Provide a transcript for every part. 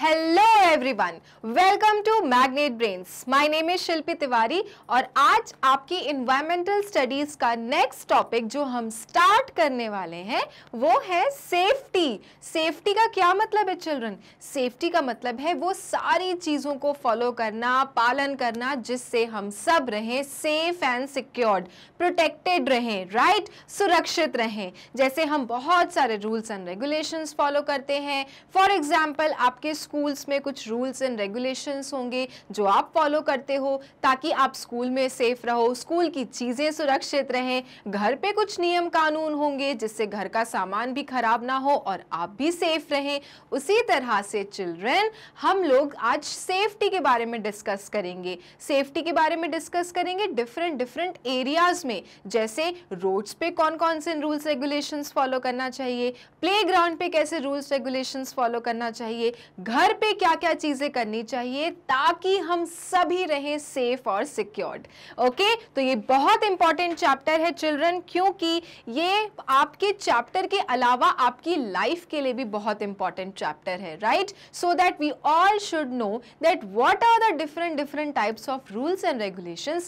Hello everyone welcome to Magnet Brains my name is Shilpi Tiwari और आज आपकी इन्वायरमेंटल स्टडीज का नेक्स्ट टॉपिक जो हम स्टार्ट करने वाले हैं वो है सेफ्टी सेफ्टी का क्या मतलब है चिल्ड्रन सेफ्टी का मतलब है वो सारी चीज़ों को फॉलो करना पालन करना जिससे हम सब रहें सेफ एंड सिक्योर्ड प्रोटेक्टेड रहें राइट right? सुरक्षित रहें जैसे हम बहुत सारे रूल्स एंड रेगुलेशन फॉलो करते हैं फॉर एग्जाम्पल आपके स्कूल्स में कुछ कुछ रूल्स एंड रेगुलेशंस होंगे जो आप फॉलो करते हो ताकि आप स्कूल में सेफ रहो स्कूल की चीज़ें सुरक्षित रहें घर पे कुछ नियम कानून होंगे जिससे घर का सामान भी खराब ना हो और आप भी सेफ रहें उसी तरह से चिल्ड्रेन हम लोग आज सेफ्टी के बारे में डिस्कस करेंगे सेफ्टी के बारे में डिस्कस करेंगे डिफरेंट डिफरेंट एरियाज़ में जैसे रोड्स पे कौन कौन से रूल्स रेगुलेशंस फॉलो करना चाहिए प्लेग्राउंड पे कैसे रूल्स रेगुलेशंस फॉलो करना चाहिए घर पे क्या क्या क्या चीज़ें करनी चाहिए ताकि हम सभी रहें सेफ और सिक्योर्ड ओके तो ये बहुत इंपॉर्टेंट चैप्टर है चिल्ड्रन क्योंकि ये आपके चैप्टर के अलावा आपकी लाइफ के लिए भी बहुत इंपॉर्टेंट चैप्टर है right so that we all should know that what are the different different types of rules and regulation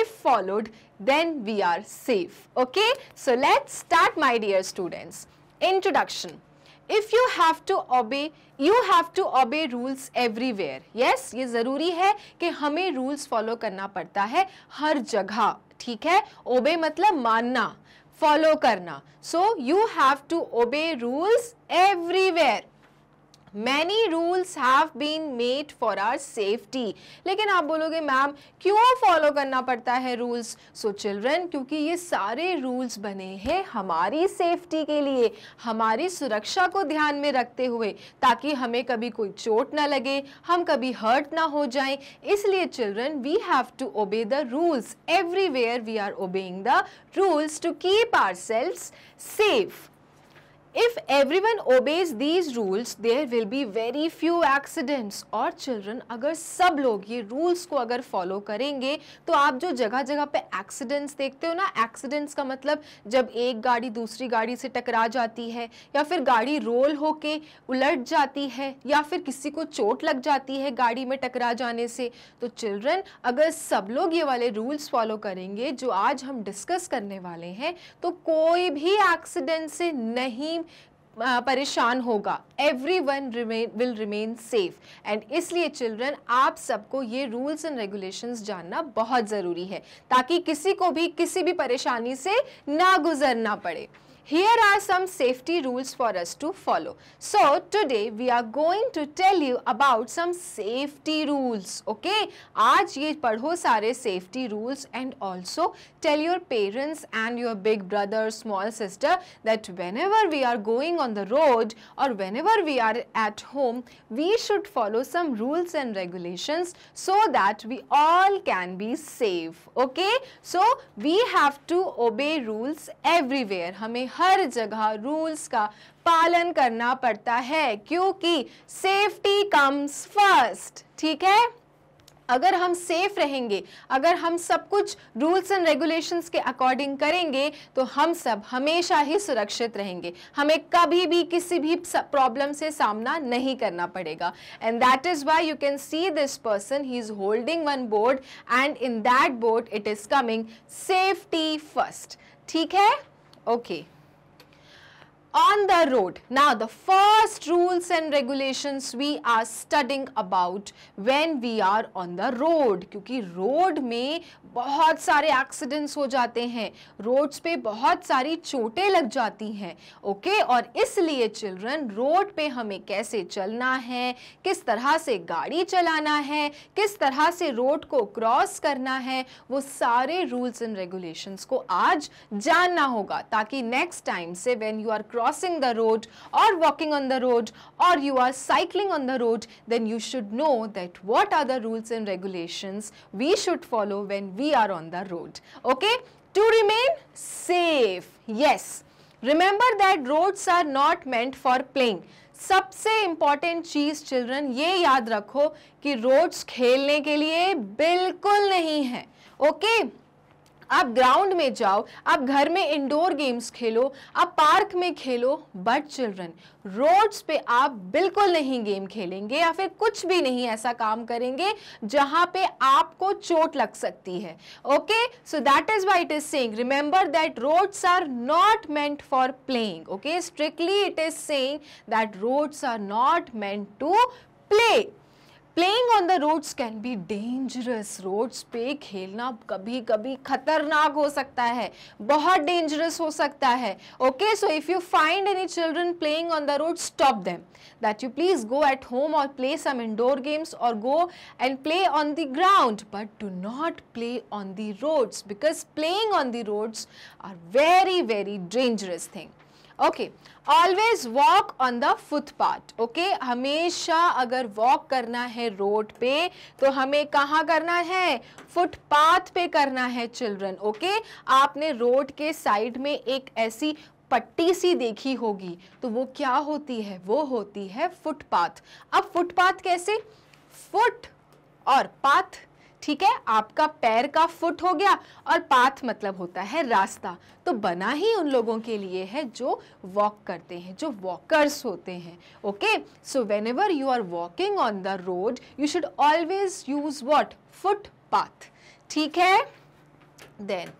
if followed then we are safe okay so let start my dear students introduction if you have to obey you have to obey rules everywhere yes ये ज़रूरी है कि हमें rules follow करना पड़ता है हर जगह ठीक है ओबे मतलब मानना फॉलो करना so you have to obey rules everywhere many rules have been made for our safety लेकिन आप बोलोगे मैम क्यों फॉलो करना पड़ता है रूल्स सो चिल्ड्रन क्योंकि ये सारे रूल्स बने हैं हमारी सेफ्टी के लिए हमारी सुरक्षा को ध्यान में रखते हुए ताकि हमें कभी कोई चोट ना लगे हम कभी हर्ट ना हो जाएं इसलिए children we have to obey the rules everywhere we are obeying the rules to keep our self safe If everyone obeys these rules, there will be very few accidents. और children, अगर सब लोग ये rules को अगर follow करेंगे तो आप जो जगह जगह पे accidents देखते हो ना accidents का मतलब जब एक गाड़ी दूसरी गाड़ी से टकरा जाती है या फिर गाड़ी रोल होके उलट जाती है या फिर किसी को चोट लग जाती है गाड़ी में टकरा जाने से तो चिल्ड्रन अगर सब लोग ये वाले रूल्स फॉलो करेंगे जो आज हम डिस्कस करने वाले हैं तो कोई भी एक्सीडेंट से नहीं परेशान होगा every one remain will remain safe and इसलिए चिल्ड्रन आप सबको ये रूल्स एंड रेगुलेशंस जानना बहुत ज़रूरी है ताकि किसी को भी किसी भी परेशानी से ना गुजरना पड़े Here are some safety rules for us to follow. So today we are going to tell you about some safety rules. Okay, आज ये पढ़ो सारे safety rules and also tell your parents and your big brother, small sister that whenever we are going on the road or whenever we are at home, we should follow some rules and regulations so that we all can be safe. Okay, so we have to obey rules everywhere. हमें हर जगह rules का पालन करना पड़ता है क्योंकि safety comes first ठीक है अगर हम सेफ रहेंगे अगर हम सब कुछ रूल्स एंड रेगुलेशंस के अकॉर्डिंग करेंगे तो हम सब हमेशा ही सुरक्षित रहेंगे हमें कभी भी किसी भी प्रॉब्लम से सामना नहीं करना पड़ेगा and that is why you can see this person he is holding one board and in that board it is coming safety first ठीक है okay okay. on the road. Now the first rules and regulations we are studying about when we are on the road क्योंकि road में बहुत सारे accidents हो जाते हैं roads पे बहुत सारी चोटें लग जाती हैं ओके और इसलिए children road पे हमें कैसे चलना है किस तरह से गाड़ी चलाना है किस तरह से road को क्रॉस करना है वो सारे रूल्स एंड रेगुलेशंस को आज जानना होगा ताकि नेक्स्ट टाइम से when you are cross crossing the road or walking on the road or you are cycling on the road, then you should know that what are the rules and regulations we should follow when we are on the road. Okay? To remain safe. Yes. Remember that roads are not meant for playing. सबसे important चीज़ children ये याद रखो कि roads खेलने के लिए बिल्कुल नहीं है ओके okay? आप ग्राउंड में जाओ आप घर में इंडोर गेम्स खेलो आप पार्क में खेलो बट चिल्ड्रन रोड्स पे आप बिल्कुल नहीं गेम खेलेंगे या फिर कुछ भी नहीं ऐसा काम करेंगे जहां पे आपको चोट लग सकती है okay so that is why it is saying remember that roads are not meant for playing okay strictly it is saying that roads are not meant to play playing on the roads can be dangerous roads पे खेलना कभी कभी खतरनाक हो सकता है बहुत dangerous हो सकता है okay so if you find any children playing on the road stop them that you please go at home और प्ले सम इंडोर गेम्स और go and play on the ground but do not play on the roads because playing on the roads are very very dangerous thing okay always walk on the footpath okay हमेशा अगर walk करना है road पे तो हमें कहाँ करना है फुटपाथ पे करना है चिल्ड्रन ओके okay? आपने रोड के साइड में एक ऐसी पट्टी सी देखी होगी तो वो क्या होती है वो होती है फुटपाथ अब फुटपाथ कैसे फुट और पाथ ठीक है आपका पैर का फुट हो गया और पाथ मतलब होता है रास्ता तो बना ही उन लोगों के लिए है जो वॉक करते हैं जो वॉकर्स होते हैं okay so whenever you are walking on the road you should always use what footpath ठीक है then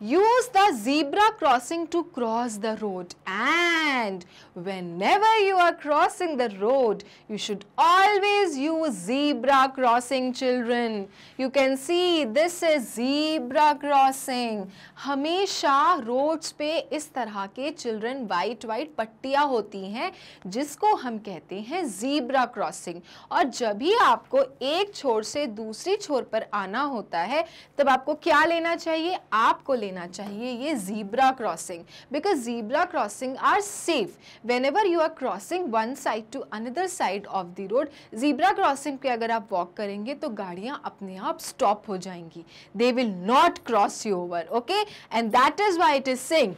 Use the zebra crossing to cross the road and whenever you are crossing the road, you should always use zebra crossing children. You can see this is zebra crossing. hamesha roads pe is tarah ke children white white पट्टियाँ hoti हैं jisko hum kehte हैं zebra crossing aur jab hi aapko ek chhor se dusri chhor par aana hota hai tab aapko kya lena chahiye aapko lena लेना चाहिए ये zebra crossing because zebra crossing are safe whenever you are crossing one side to another side of the road zebra crossing पे अगर आप walk करेंगे तो गाड़ियाँ अपने आप स्टॉप हो जाएंगी they will not cross you over okay and that is why it is saying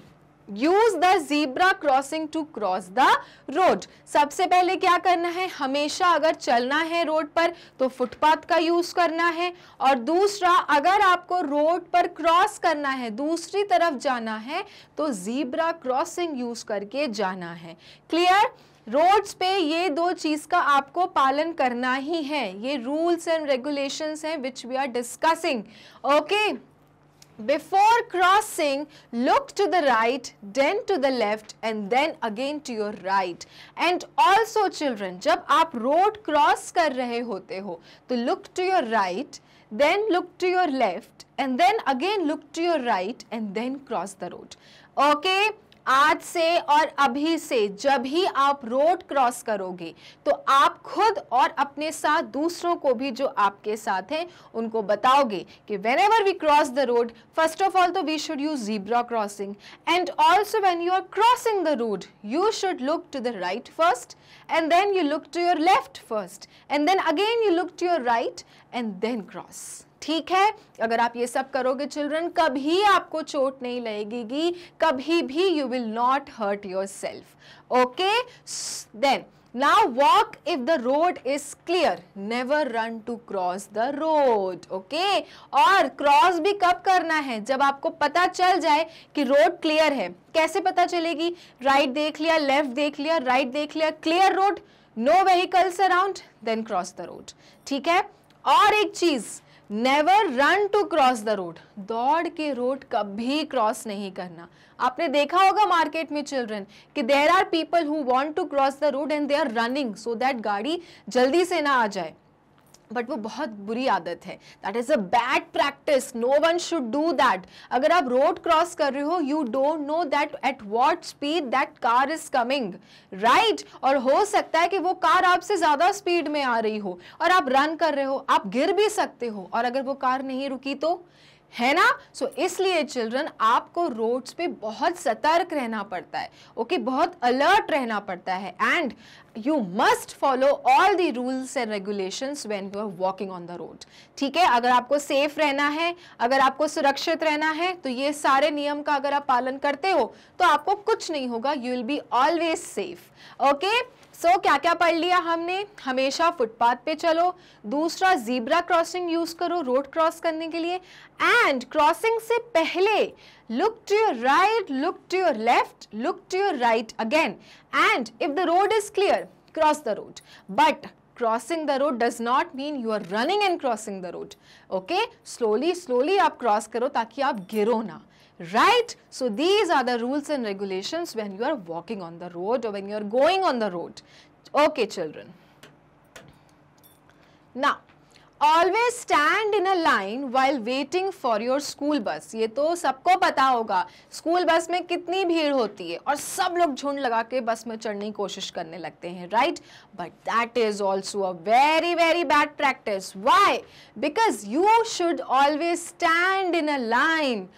use the zebra crossing to cross the road सबसे पहले क्या करना है हमेशा अगर चलना है रोड पर तो फुटपाथ का यूज करना है और दूसरा अगर आपको रोड पर क्रॉस करना है दूसरी तरफ जाना है तो जीब्रा क्रॉसिंग यूज करके जाना है क्लियर रोड्स पे ये दो चीज़ का आपको पालन करना ही है ये रूल्स एंड रेगुलेशंस हैं which we are discussing okay Before crossing, look to the right, then to the left and then again to your right. And also children, जब आप road cross कर रहे होते हो, तो look to your right, then look to your left and then again look to your right and then cross the road. Okay? आज से और अभी से जब ही आप रोड क्रॉस करोगे तो आप खुद और अपने साथ दूसरों को भी जो आपके साथ हैं उनको बताओगे कि when ever we cross the road first of all तो we should use zebra crossing and also when you are crossing the road you should look to the right first and then you look to your left first and then again you look to your right and then cross ठीक है अगर आप ये सब करोगे children कभी आपको चोट नहीं लगेगी कभी भी you will not hurt your self okay then now walk if the road is clear never run to cross the road okay और क्रॉस भी कब करना है जब आपको पता चल जाए कि रोड क्लियर है कैसे पता चलेगी राइट right देख लिया लेफ्ट देख लिया राइट right देख लिया clear road no vehicles around then cross the road ठीक है और एक चीज़ never run to cross the road दौड़ के रोड कभी क्रॉस नहीं करना आपने देखा होगा मार्केट में चिल्ड्रन कि there are people who want to cross the road and they are running so that गाड़ी जल्दी से ना आ जाए बट वो बहुत बुरी आदत है that is a bad practice no one should do that अगर आप रोड क्रॉस कर रहे हो you don't know that at what speed that car is coming right और हो सकता है कि वो कार आपसे ज़्यादा स्पीड में आ रही हो और आप रन कर रहे हो आप गिर भी सकते हो और अगर वो कार नहीं रुकी तो है ना सो so, इसलिए चिल्ड्रन आपको रोड्स पे बहुत सतर्क रहना पड़ता है ओके okay? बहुत अलर्ट रहना पड़ता है and you must follow all the rules and regulations when you are walking on the road ठीक है अगर आपको सेफ रहना है अगर आपको सुरक्षित रहना है तो ये सारे नियम का अगर आप पालन करते हो तो आपको कुछ नहीं होगा you will be always safe okay so so, क्या क्या पढ़ लिया हमने हमेशा फुटपाथ पे चलो दूसरा जीब्रा क्रॉसिंग यूज करो रोड क्रॉस करने के लिए एंड क्रॉसिंग से पहले look to your right look to your left look to your right again and if the road is clear cross the road but crossing the road does not mean you are running and crossing the road okay slowly slowly आप cross करो ताकि आप गिरो ना right? So these are the rules and regulations when you are walking on the road or when you are going on the road. Okay children. Now, always stand in a line while waiting for your school bus. ये तो सबको पता होगा school bus में कितनी भीड़ होती है और सब लोग झुंड लगा के बस में चढ़ने की कोशिश करने लगते हैं right but that is also a very very bad practice why because you should always stand in a line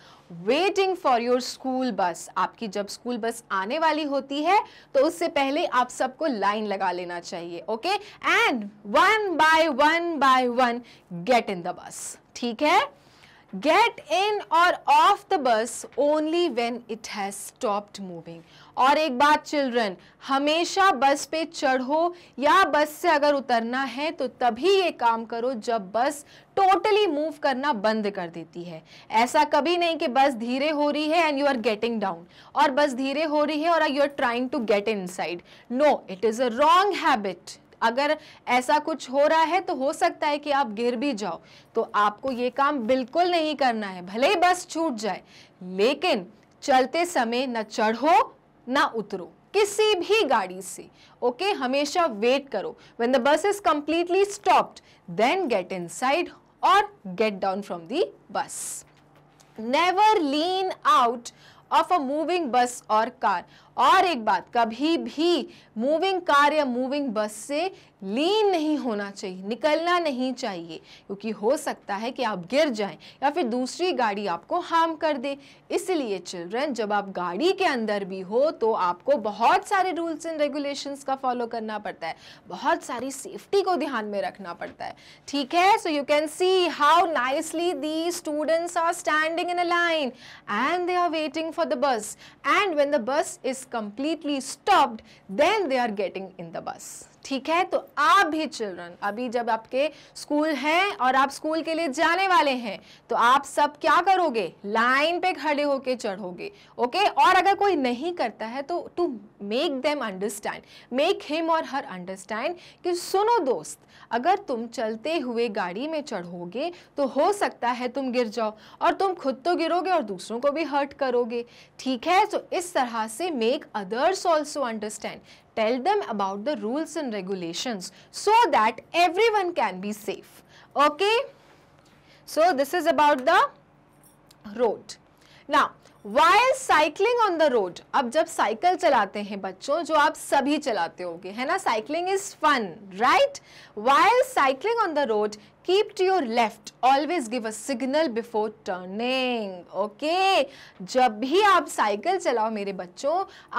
waiting for your school bus आपकी जब स्कूल बस आने वाली होती है तो उससे पहले आप सबको लाइन लगा लेना चाहिए okay and one by one by one get in the bus ठीक है गेट इन और off the bus only when it has stopped moving और एक बात चिल्ड्रन हमेशा बस पे चढ़ो या बस से अगर उतरना है तो तभी ये काम करो जब बस टोटली मूव करना बंद कर देती है ऐसा कभी नहीं कि बस धीरे हो रही है and you are getting down और बस धीरे हो रही है और you are trying to get inside no it is a wrong habit अगर ऐसा कुछ हो रहा है तो हो सकता है कि आप गिर भी जाओ तो आपको ये काम बिल्कुल नहीं करना है भले ही बस छूट जाए लेकिन चलते समय न चढ़ो ना उतरो किसी भी गाड़ी से ओके okay? हमेशा वेट करो when the bus is completely stopped then get inside और get down from the bus never lean out of a moving bus और कार और एक बात कभी भी मूविंग कार या मूविंग बस से लीन नहीं होना चाहिए निकलना नहीं चाहिए क्योंकि हो सकता है कि आप गिर जाएं या फिर दूसरी गाड़ी आपको हार्म कर दे इसलिए चिल्ड्रन जब आप गाड़ी के अंदर भी हो तो आपको बहुत सारे रूल्स एंड रेगुलेशंस का फॉलो करना पड़ता है बहुत सारी सेफ्टी को ध्यान में रखना पड़ता है ठीक है so you can see how nicely the students are standing in a line and they are waiting for the bus and when the bus is completely stopped then they are getting in the bus ठीक है तो आप भी children अभी जब आपके school हैं और आप स्कूल के लिए जाने वाले हैं तो आप सब क्या करोगे लाइन पे खड़े होके चढ़ोगे ओके और अगर कोई नहीं करता है तो to make them understand make him और हर अंडरस्टैंड कि सुनो दोस्त अगर तुम चलते हुए गाड़ी में चढ़ोगे तो हो सकता है तुम गिर जाओ और तुम खुद तो गिरोगे और दूसरों को भी हर्ट करोगे ठीक है तो इस तरह से make others also understand tell them about the rules and regulation so that one can be safe okay so this is about the road ना while cycling on the road अब जब साइकिल चलाते हैं बच्चों जो आप सभी चलाते होंगे, है ना cycling is fun right while cycling on the road keep to your left always give a signal before turning okay जब भी आप साइकिल चलाओ मेरे बच्चों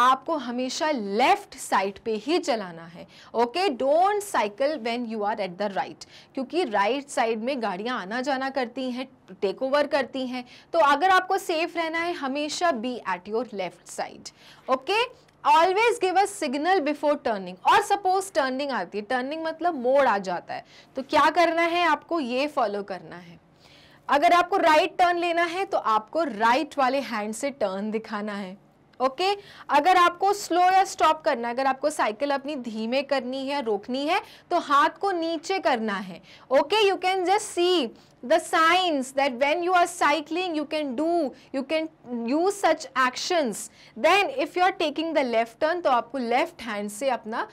आपको हमेशा लेफ्ट साइड पे ही चलाना है okay don't cycle when you are at the right क्योंकि राइट right साइड में गाड़ियां आना जाना करती हैं टेक ओवर करती हैं तो अगर आपको सेफ रहना है हमेशा be at your left side okay always give a signal before turning और सपोज टर्निंग आती है टर्निंग मतलब मोड़ आ जाता है तो क्या करना है आपको ये फॉलो करना है अगर आपको राइट right टर्न लेना है तो आपको राइट right वाले हैंड से टर्न दिखाना है ओके okay? अगर आपको स्लो या स्टॉप करना है अगर आपको साइकिल अपनी धीमे करनी है रोकनी है तो हाथ को नीचे करना है okay you can just see the signs that when you are cycling you can do you can use such actions then if you are taking the left turn तो आपको left hand से अपना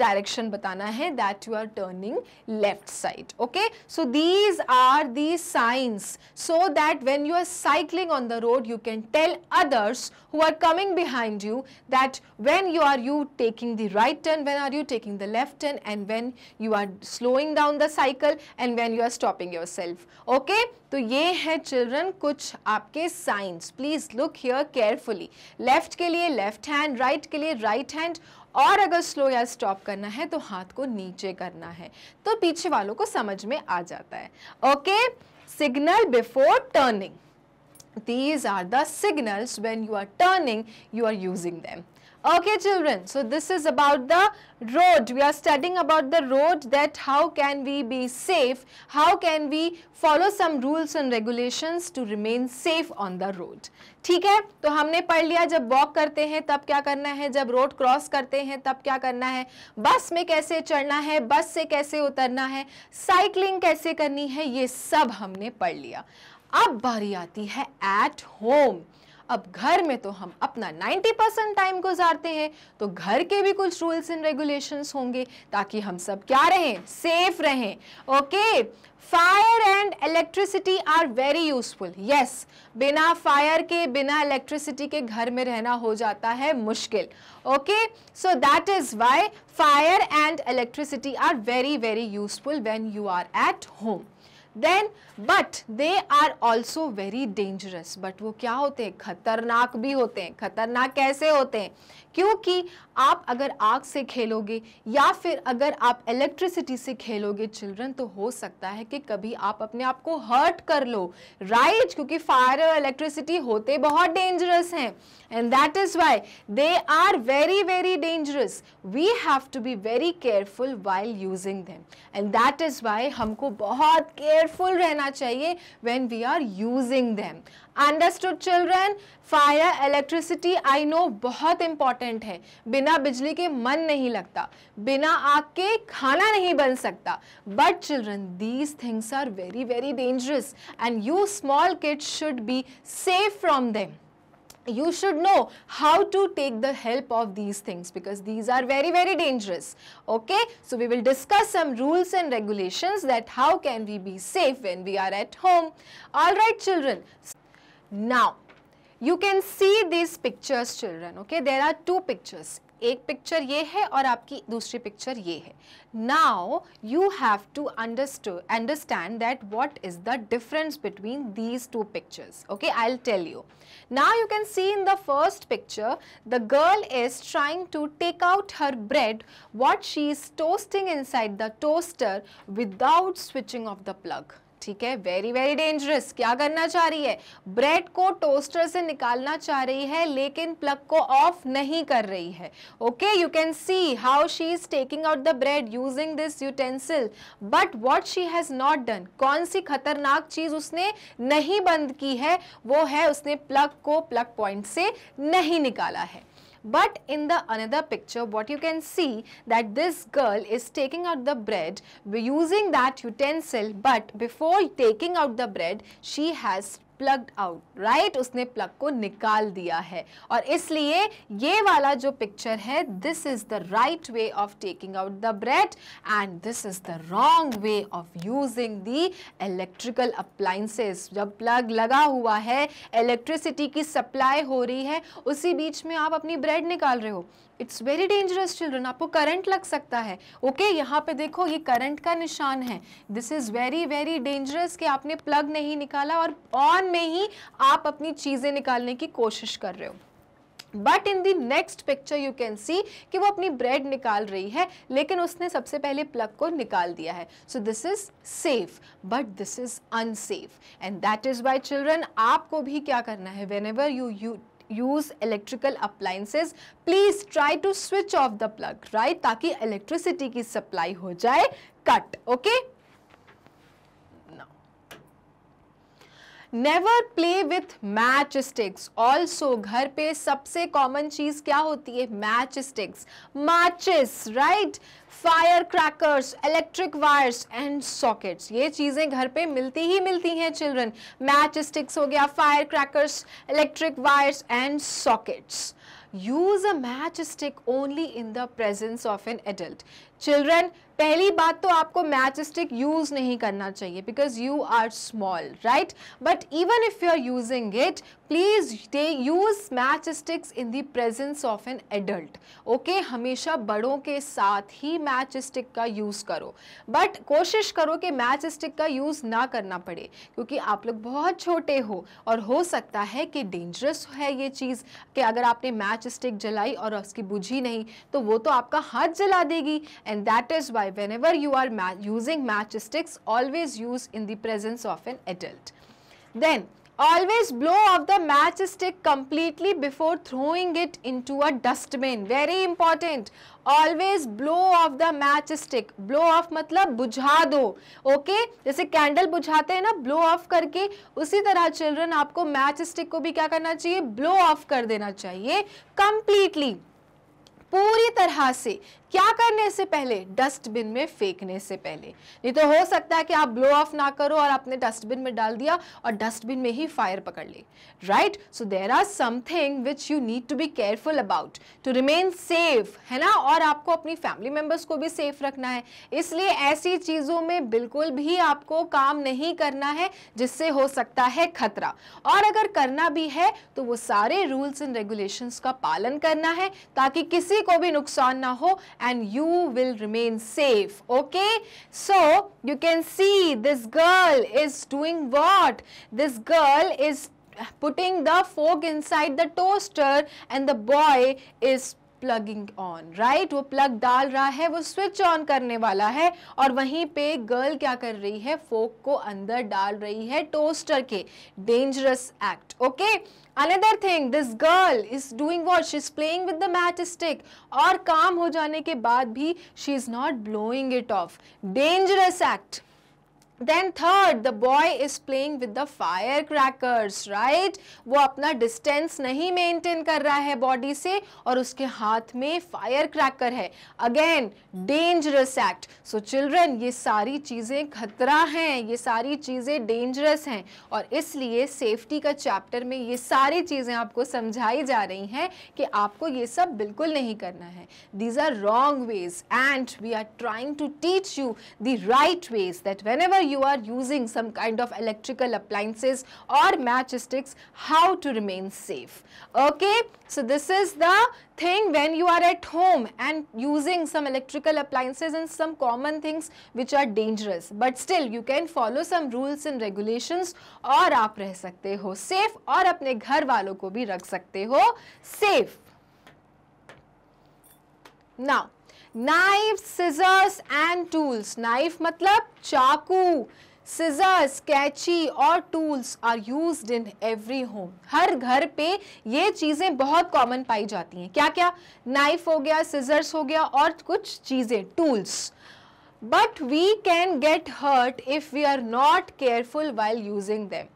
direction बताना है that you are turning left side okay so these are these signs so that when you are cycling on the road you can tell others who are coming behind you that when you are you taking the right turn when are you taking the left turn and when you are slowing down the cycle and when you are stopping yourself okay तो ये है children कुछ आपके signs please look here carefully left के लिए left hand right के लिए right hand और अगर स्लो या स्टॉप करना है तो हाथ को नीचे करना है तो पीछे वालों को समझ में आ जाता है okay signal before turning these are the signals when you are turning you are using them Okay children, so this is about the road. We are studying about the road that how can we be safe, how can we follow some rules and regulations to remain safe on the road. ठीक है तो हमने पढ़ लिया जब walk करते हैं तब क्या करना है जब रोड क्रॉस करते हैं तब क्या करना है बस में कैसे चढ़ना है बस से कैसे उतरना है साइकिलिंग कैसे करनी है ये सब हमने पढ़ लिया अब बारी आती है एट होम अब घर में तो हम अपना 90 परसेंट टाइम गुजारते हैं तो घर के भी कुछ रूल्स एंड रेगुलेशंस होंगे ताकि हम सब क्या रहें सेफ रहें okay fire and electricity are very useful yes बिना फायर के बिना इलेक्ट्रिसिटी के घर में रहना हो जाता है मुश्किल okay so that is why fire and electricity are very very useful when you are at home then but they are also very dangerous but वो क्या होते हैं खतरनाक भी होते हैं खतरनाक कैसे होते हैं क्योंकि आप अगर आग से खेलोगे या फिर अगर आप इलेक्ट्रिसिटी से खेलोगे चिल्ड्रन तो हो सकता है कि कभी आप अपने आप को हर्ट कर लो राइट right? क्योंकि फायर और इलेक्ट्रिसिटी होते बहुत डेंजरस हैं and that is why they are very very dangerous we have to be very careful while using them and that is why हमको बहुत केयरफुल रहना चाहिए when we are using them understood children fire electricity I know बहुत important important है बिना बिजली के मन नहीं लगता बिना आग के खाना नहीं बन सकता but children these things are very very dangerous and you small kids should be safe from them you should know how to take the help of these things because these are very very dangerous okay so we will discuss some rules and regulations that how can we be safe when we are at home all right children now you can see this pictures children okay there are two pictures एक picture ये है और आपकी दूसरी picture ये है now you have to understand that what is the difference between these two pictures okay I will tell you now you can see in the first picture the girl is trying to take out her bread what she is toasting inside the toaster without switching off the plug ठीक है very very dangerous क्या करना चाह रही है bread को toaster से निकालना चाह रही है लेकिन प्लग को ऑफ नहीं कर रही है okay you can see how she is taking out the bread using this utensil but what she has not done कौन सी खतरनाक चीज उसने नहीं बंद की है वो है उसने प्लग को प्लग पॉइंट से नहीं निकाला है But in the another picture, what you can see that this girl is taking out the bread using that utensil. But before taking out the bread, she has plugged out right उसने plug को निकाल दिया है और इसलिए ये वाला जो पिक्चर है this is the right way of taking out the bread and this is the wrong way of using the electrical appliances जब प्लग लगा हुआ है इलेक्ट्रिसिटी की सप्लाई हो रही है उसी बीच में आप अपनी ब्रेड निकाल रहे हो इट्स वेरी डेंजरस चिल्ड्रन आपको करंट लग सकता है ओके okay, यहाँ पे देखो ये करंट का निशान है this is very very dangerous कि आपने प्लग नहीं निकाला और ऑन में ही आप अपनी चीज़ें निकालने की कोशिश कर रहे हो but in the next picture you can see कि वो अपनी ब्रेड निकाल रही है लेकिन उसने सबसे पहले प्लग को निकाल दिया है so this is safe but this is unsafe and that is why children आपको भी क्या करना है whenever you you use electrical appliances please try to switch off the plug right ताकि electricity की supply हो जाए cut okay never play with match sticks also घर पे सबसे कॉमन चीज क्या होती है मैच स्टिक्स माचिस right fire crackers electric wires and sockets ये चीज़ें घर पे मिलती ही मिलती हैं चिल्ड्रन मैच स्टिक्स हो गया fire crackers electric wires and sockets use a match stick only in the presence of an adult children पहली बात तो आपको मैच स्टिक यूज़ नहीं करना चाहिए because you are small right but even if you are using it please they use match sticks in the presence of an adult okay हमेशा बड़ों के साथ ही मैच स्टिक का यूज़ करो बट कोशिश करो कि मैच स्टिक का यूज़ ना करना पड़े क्योंकि आप लोग बहुत छोटे हो और हो सकता है कि डेंजरस है ये चीज़ कि अगर आपने मैच स्टिक जलाई और उसकी बुझी नहीं तो वो तो आपका हाथ जला देगी and that is why 5 whenever you are ma using matchsticks always use in the presence of an adult then always blow off the matchstick completely before throwing it into a dustbin very important always blow off the match stick blow off मतलब बुझा दो okay? jaise candle bujhate hai na blow off karke usi tarah children aapko match stick को भी क्या करना चाहिए blow of कर देना चाहिए कंप्लीटली पूरी तरह से क्या करने से पहले डस्टबिन में फेंकने से पहले नहीं तो हो सकता है कि आप ब्लो ऑफ ना करो और आपने डस्टबिन में डाल दिया और डस्टबिन में ही फायर पकड़ ले right so there are something which you need to be careful about to remain safe है ना और आपको अपनी फैमिली मेंबर्स को भी सेफ रखना है इसलिए ऐसी चीज़ों में बिल्कुल भी आपको काम नहीं करना है जिससे हो सकता है खतरा और अगर करना भी है तो वो सारे रूल्स एंड रेगुलेशंस का पालन करना है ताकि किसी को भी नुकसान ना हो and you will remain safe. Okay. So you can see this girl is doing what? This girl is putting the fork inside the toaster and the boy is plugging on right वो plug डाल रहा है वो switch on करने वाला है और वहीं पे गर्ल क्या कर रही है फोक को अंदर डाल रही है टोस्टर के dangerous act okay another thing this girl is doing what she is playing with the match stick और काम हो जाने के बाद भी she is not blowing it off dangerous act then third the boy is playing with the fire crackers right वो अपना distance नहीं मेंटेन कर रहा है बॉडी से और उसके हाथ में फायर क्रैकर है again dangerous act so children ये सारी चीज़ें खतरा हैं ये सारी चीज़ें डेंजरस हैं और इसलिए सेफ्टी का चैप्टर में ये सारी चीज़ें आपको समझाई जा रही हैं कि आपको ये सब बिल्कुल नहीं करना है these are wrong ways and we are trying to teach you the right ways that whenever you are using some kind of electrical appliances or matchsticks, how to remain safe. Okay, so this is the thing when you are at home and using some electrical appliances and some common things which are dangerous. But still you can follow some rules and regulations or आप रह सकते हो safe और अपने घर वालों को भी Now, knife scissors and tools knife मतलब चाकू सिजर्स कैची और tools are use in every home हर घर पे ये चीज़ें बहुत कॉमन पाई जाती हैं क्या क्या नाइफ हो गया सिजर्स हो गया और कुछ चीज़ें tools but we can get hurt if we are not careful while using them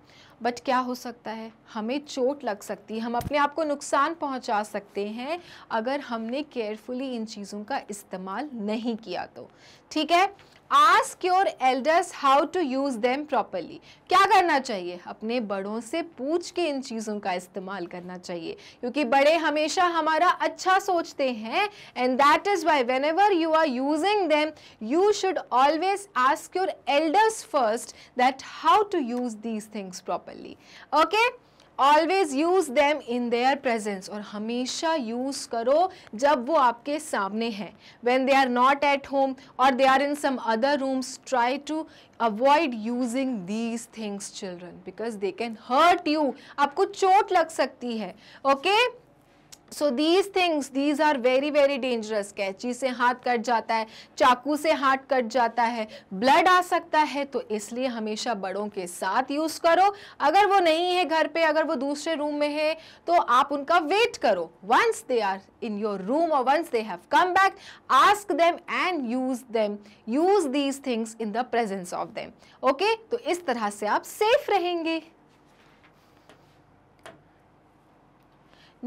but क्या हो सकता है हमें चोट लग सकती है हम अपने आप को नुकसान पहुंचा सकते हैं अगर हमने केयरफुली इन चीज़ों का इस्तेमाल नहीं किया तो ठीक है ask your elders how to use them properly क्या करना चाहिए अपने बड़ों से पूछ के इन चीज़ों का इस्तेमाल करना चाहिए क्योंकि बड़े हमेशा हमारा अच्छा सोचते हैं and that is why whenever you are using them you should always ask your elders first that how to use these things properly okay always use them in their presence और हमेशा use करो जब वो आपके सामने हैं when they are not at home और they are in some other rooms try to avoid using these things children because they can hurt you आपको चोट लग सकती है okay okay? So these things these are very very dangerous कैची से हाथ cut जाता है चाकू से हाथ कट जाता है ब्लड आ सकता है तो इसलिए हमेशा बड़ों के साथ यूज़ करो अगर वो नहीं है घर पे अगर वो दूसरे रूम में है तो आप उनका वेट करो once they are in your room और once they have come back ask them and use them use these things in the presence of them okay तो इस तरह से आप सेफ रहेंगे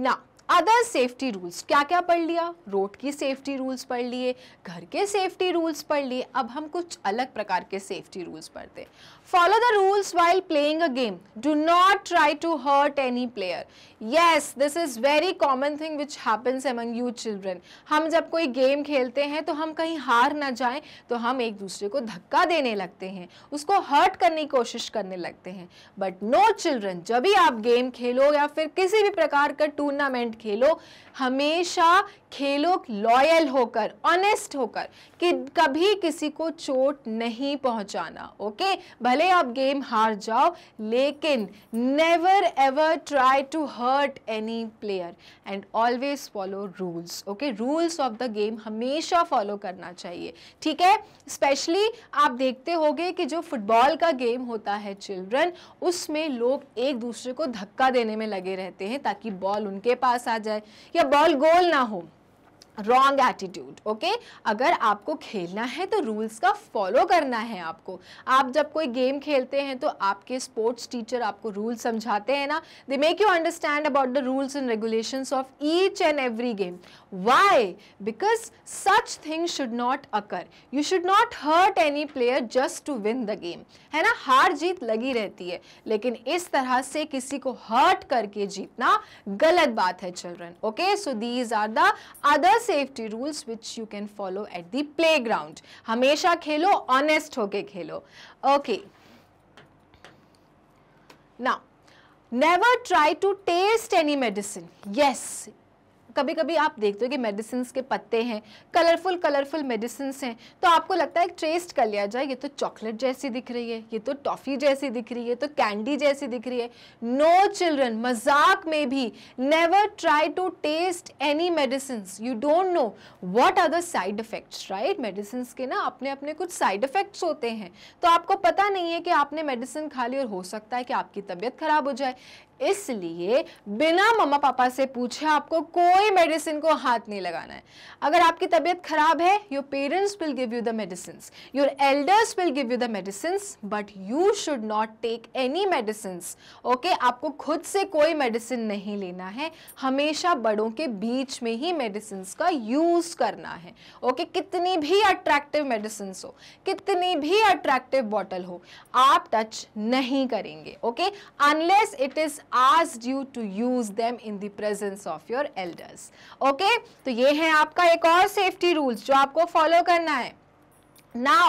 ना अदर सेफ्टी रूल्स क्या क्या पढ़ लिया रोड की सेफ्टी रूल्स पढ़ लिए घर के सेफ्टी रूल्स पढ़ लिए अब हम कुछ अलग प्रकार के सेफ्टी रूल्स पढ़ते follow the rules while playing a game do not try to hurt any player yes this is very common thing which happens among you children हम जब कोई गेम खेलते हैं तो हम कहीं हार ना जाए तो हम एक दूसरे को धक्का देने लगते हैं उसको हर्ट करने की कोशिश करने लगते हैं बट नो चिल्ड्रेन जब भी आप गेम खेलो या फिर किसी भी प्रकार का टूर्नामेंट खेलो हमेशा खेलो लॉयल होकर ऑनेस्ट होकर कि कभी किसी को चोट नहीं पहुंचाना ओके भले आप गेम हार जाओ लेकिन never ever try to hurt any player and always follow rules okay rules of the game हमेशा फॉलो करना चाहिए ठीक है स्पेशली आप देखते होगे कि जो फुटबॉल का गेम होता है चिल्ड्रन उसमें लोग एक दूसरे को धक्का देने में लगे रहते हैं ताकि बॉल उनके पास आ जाए या बॉल गोल ना हो रॉन्ग एटीट्यूड ओके अगर आपको खेलना है तो रूल्स का फॉलो करना है आपको आप जब कोई गेम खेलते हैं तो आपके स्पोर्ट्स टीचर आपको रूल्स समझाते हैं ना they make you understand about the rules and regulations of each and every game why because such thing should not occur you should not hurt any player just to win the game है ना हार जीत लगी रहती है लेकिन इस तरह से किसी को हर्ट करके जीतना गलत बात है children okay so these are the others safety rules which you can follow at the playground. Hamesha खेलो honest होके खेलो. Okay. Now, never try to taste any medicine. Yes, कभी कभी आप देखते हो कि मेडिसिन के पत्ते हैं कलरफुल कलरफुल मेडिसिन हैं तो आपको लगता है ट्रेस्ट कर लिया जाए ये तो चॉकलेट जैसी दिख रही है ये तो टॉफ़ी जैसी दिख रही है तो कैंडी जैसी दिख रही है नो चिल्ड्रन मजाक में भी never try to taste any medicine you don't know what are the side effects right medicine के ना अपने अपने कुछ साइड इफेक्ट्स होते हैं तो आपको पता नहीं है कि आपने मेडिसिन खा ली और हो सकता है कि आपकी तबीयत खराब हो जाए इसलिए बिना मम्मा पापा से पूछे आपको कोई मेडिसिन को हाथ नहीं लगाना है अगर आपकी तबीयत खराब है your parents will give you the medicine your elders will give you the medicine but you should not take any medicine okay आपको खुद से कोई मेडिसिन नहीं लेना है हमेशा बड़ों के बीच में ही मेडिसिन का यूज़ करना है ओके okay? कितनी भी अट्रैक्टिव मेडिसिन हो कितनी भी अट्रैक्टिव बॉटल हो आप टच नहीं करेंगे okay unless it is asked you to use them in the presence of your elders okay तो ये है आपका एक और सेफ्टी रूल्स जो आपको फॉलो करना है Now,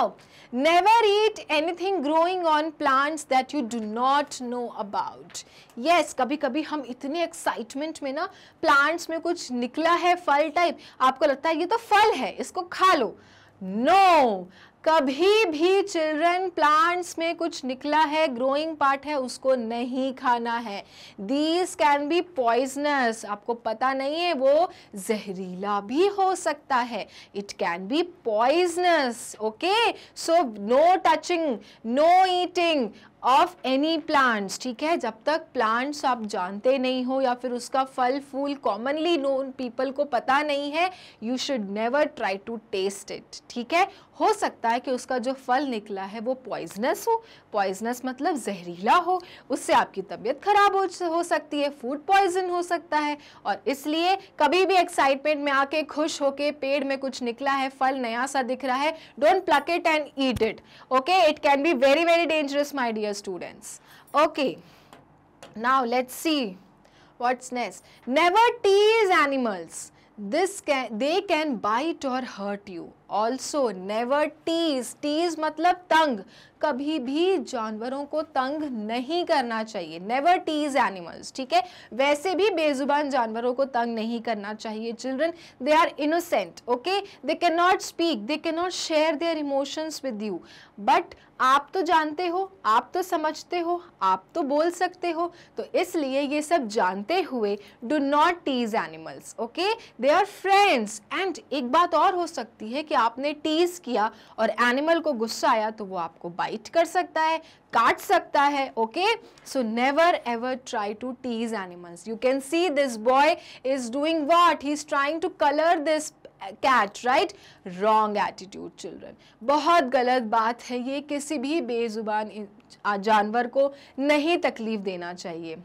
never eat anything growing on plants that you do not know about. Yes, कभी कभी हम इतने एक्साइटमेंट में ना प्लांट्स में कुछ निकला है फल टाइप आपको लगता है ये तो फल है इसको खा लो नो कभी भी चिल्ड्रन प्लांट्स में कुछ निकला है ग्रोइंग पार्ट है उसको नहीं खाना है दीज कैन बी पॉइजनस आपको पता नहीं है वो जहरीला भी हो सकता है it can be poisonous okay so no touching no eating of any plants ठीक है जब तक प्लांट्स आप जानते नहीं हो या फिर उसका फल फूल कॉमनली नोन पीपल को पता नहीं है you should never try to taste it ठीक है हो सकता है कि उसका जो फल निकला है वो पॉइजनस हो पॉइजनस मतलब जहरीला हो उससे आपकी तबीयत खराब हो, हो सकती है फूड पॉइजन हो सकता है और इसलिए कभी भी एक्साइटमेंट में आके खुश होके पेड़ में कुछ निकला है फल नया सा दिख रहा है don't pluck it and eat it okay it can be very very dangerous my dear dear students. Okay, now let's see what's next. Never tease animals. This can, they can bite or hurt you. Also never tease tease मतलब तंग कभी भी जानवरों को तंग नहीं करना चाहिए नेवर टीज एनिमल्स ठीक है वैसे भी बेजुबान जानवरों को तंग नहीं करना चाहिए children they are innocent okay they can not speak they can not share their emotions with you but आप तो जानते हो आप तो समझते हो आप तो बोल सकते हो तो इसलिए ये सब जानते हुए do not tease animals okay they are friends and एक बात और हो सकती है कि आपने टीज किया और एनिमल को गुस्सा आया तो वो आपको बाइट कर सकता है काट सकता है okay so never ever try to tease animals you can see this boy is doing what he is trying to colour this cat right wrong attitude children बहुत गलत बात है ये किसी भी बेजुबान जानवर को नहीं तकलीफ देना चाहिए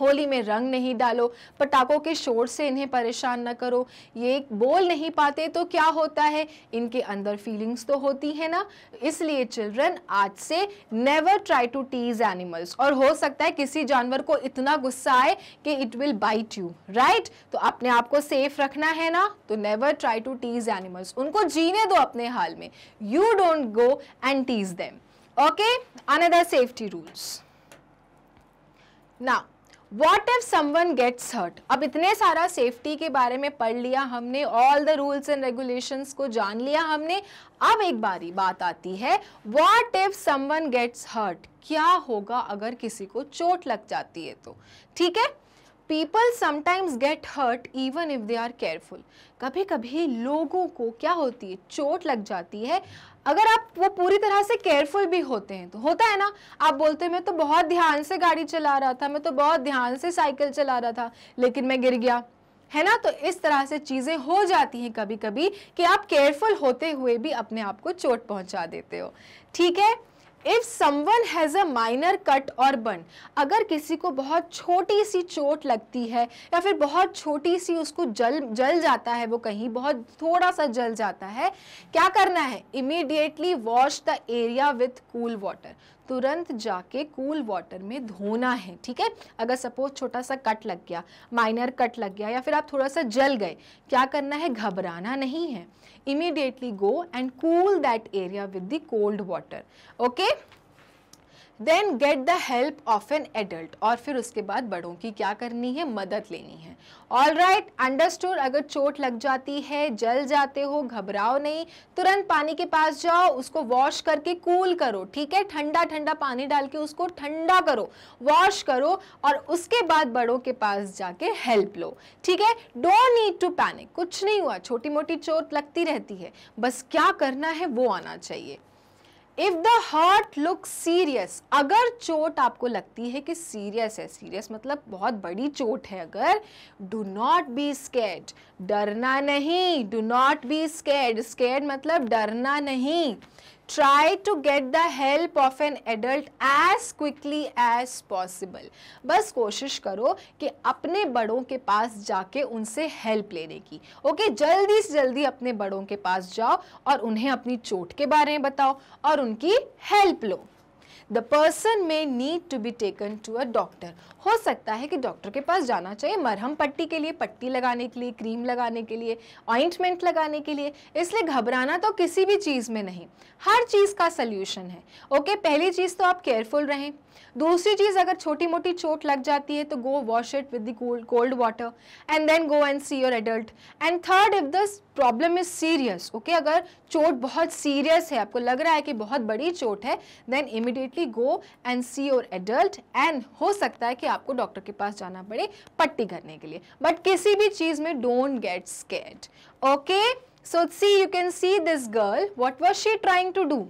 होली में रंग नहीं डालो पटाखों के शोर से इन्हें परेशान न करो ये बोल नहीं पाते तो क्या होता है इनके अंदर फीलिंग्स तो होती है ना इसलिए चिल्ड्रन आज से never try to tease animals और हो सकता है किसी जानवर को इतना गुस्सा आए कि it will bite you right तो अपने आप को सेफ रखना है ना तो never try to tease animals उनको जीने दो अपने हाल में you don't go and tease them okay another safety rules ना what if someone gets hurt अब इतने सारा सेफ्टी के बारे में पढ़ लिया हमने all the rules and regulations को जान लिया हमने अब एक बारी बात आती है what if someone gets hurt क्या होगा अगर किसी को चोट लग जाती है तो ठीक है people sometimes get hurt even if they are careful कभी कभी लोगों को क्या होती है चोट लग जाती है अगर आप वो पूरी तरह से केयरफुल भी होते हैं तो होता है ना आप बोलते हैं मैं तो बहुत ध्यान से गाड़ी चला रहा था मैं तो बहुत ध्यान से साइकिल चला रहा था लेकिन मैं गिर गया है ना तो इस तरह से चीज़ें हो जाती हैं कभी कभी कि आप केयरफुल होते हुए भी अपने आप को चोट पहुंचा देते हो ठीक है if someone has a minor cut और बन अगर किसी को बहुत छोटी सी चोट लगती है या फिर बहुत छोटी सी उसको जल जल जाता है वो कहीं बहुत थोड़ा सा जल जाता है क्या करना है immediately wash the area with cool water तुरंत जाके कूल वाटर में धोना है ठीक है अगर सपोज छोटा सा कट लग गया माइनर कट लग गया या फिर आप थोड़ा सा जल गए क्या करना है घबराना नहीं है immediately go and cool that area with the cold water okay then get the help of an adult और फिर उसके बाद बड़ों की क्या करनी है मदद लेनी है ऑल राइट अंडरस्टोर अगर चोट लग जाती है जल जाते हो घबराओ नहीं तुरंत पानी के पास जाओ उसको वॉश करके कूल करो ठीक है ठंडा ठंडा पानी डाल के उसको ठंडा करो वॉश करो और उसके बाद बड़ों के पास जाके हेल्प लो ठीक है डोंट नीड टू पैनिक कुछ नहीं हुआ छोटी मोटी चोट लगती रहती है बस क्या करना है वो आना चाहिए if the hurt look serious अगर चोट आपको लगती है कि सीरियस है सीरियस मतलब बहुत बड़ी चोट है अगर डू नॉट बी स्केड डरना नहीं do not be scared scared मतलब डरना नहीं try to get the help of an adult as quickly as possible बस कोशिश करो कि अपने बड़ों के पास जाके उनसे हेल्प लेने की ओके okay? जल्दी से जल्दी अपने बड़ों के पास जाओ और उन्हें अपनी चोट के बारे में बताओ और उनकी हेल्प लो the person may need to be taken to a doctor हो सकता है कि डॉक्टर के पास जाना चाहिए मरहम पट्टी के लिए पट्टी लगाने के लिए क्रीम लगाने के लिए ऑइंटमेंट लगाने के लिए इसलिए घबराना तो किसी भी चीज़ में नहीं हर चीज़ का सल्यूशन है ओके okay, पहली चीज़ तो आप केयरफुल रहें दूसरी चीज़ अगर छोटी मोटी चोट लग जाती है तो go wash it with cold water and then go and see your adult and third if this problem is serious okay अगर चोट बहुत सीरियस है आपको लग रहा है कि बहुत बड़ी चोट है then immediately go and see your adult and हो सकता है कि आपको डॉक्टर के पास जाना पड़े पट्टी करने के लिए बट किसी भी चीज़ में don't get scared okay so see you can see this girl what was she trying to do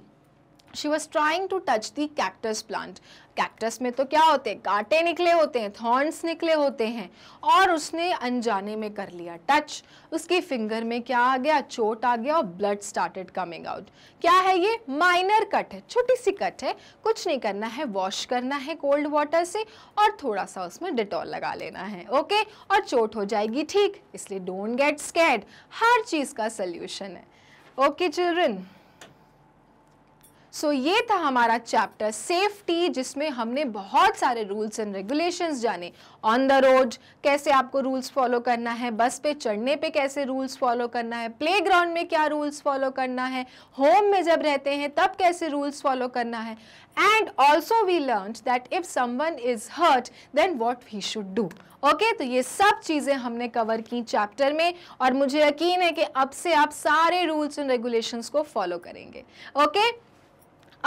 She was trying to touch the cactus plant. Cactus में तो क्या होते हैं कांटे निकले होते हैं थॉर्न्स निकले होते हैं और उसने अनजाने में कर लिया टच उसकी फिंगर में क्या आ गया चोट आ गया और ब्लड स्टार्टेड कमिंग आउट क्या है ये माइनर कट है छोटी सी कट है कुछ नहीं करना है वॉश करना है कोल्ड वाटर से और थोड़ा सा उसमें डिटॉल लगा लेना है ओके और चोट हो जाएगी ठीक इसलिए डोंट गेट स्कैड हर चीज़ का सल्यूशन है ओके चिल्ड्रन सो so, ये था हमारा चैप्टर सेफ्टी जिसमें हमने बहुत सारे रूल्स एंड रेगुलेशंस जाने ऑन द रोड कैसे आपको रूल्स फॉलो करना है बस पे चढ़ने पे कैसे रूल्स फॉलो करना है प्ले में क्या रूल्स फॉलो करना है होम में जब रहते हैं तब कैसे रूल्स फॉलो करना है and also we learn that if someone is hurt then what we should do okay okay, तो ये सब चीज़ें हमने कवर की चैप्टर में और मुझे यकीन है कि अब से आप सारे रूल्स एंड रेगुलेशंस को फॉलो करेंगे ओके okay?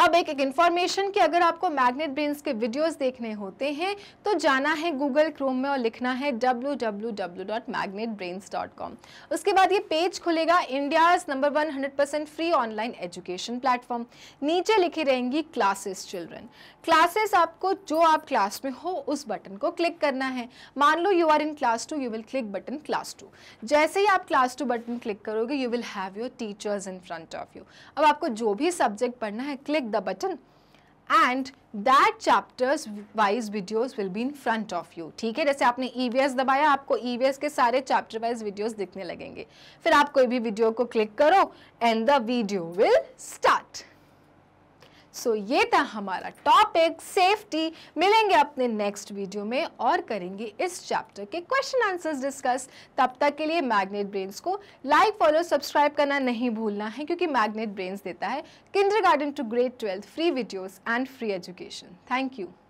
अब एक एक इन्फॉर्मेशन कि अगर आपको मैग्नेट ब्रेन्स के वीडियोस देखने होते हैं तो जाना है गूगल क्रोम में और लिखना है www.magnetbrains.com उसके बाद ये पेज खुलेगा India's number one hundred percent free online education platform नीचे लिखी रहेंगी क्लासेस चिल्ड्रन क्लासेस आपको जो आप क्लास में हो उस बटन को क्लिक करना है मान लो you are in class two you will click button class two जैसे ही आप क्लास टू बटन क्लिक करोगे you will have your teachers in front of you अब आपको जो भी सब्जेक्ट पढ़ना है click click the button and that chapters wise videos will be in front of you ठीक है जैसे आपने ई e दबाया आपको ई e के सारे चैप्टर वाइज वीडियोस दिखने लगेंगे फिर आप कोई भी वीडियो को क्लिक करो and the video will start so so, ये था हमारा टॉपिक सेफ्टी मिलेंगे अपने नेक्स्ट वीडियो में और करेंगे इस चैप्टर के क्वेश्चन आंसर्स डिस्कस तब तक के लिए मैग्नेट ब्रेन्स को लाइक फॉलो सब्सक्राइब करना नहीं भूलना है क्योंकि मैग्नेट ब्रेन्स देता है kindergarten to grade twelfth free videos and free education thank you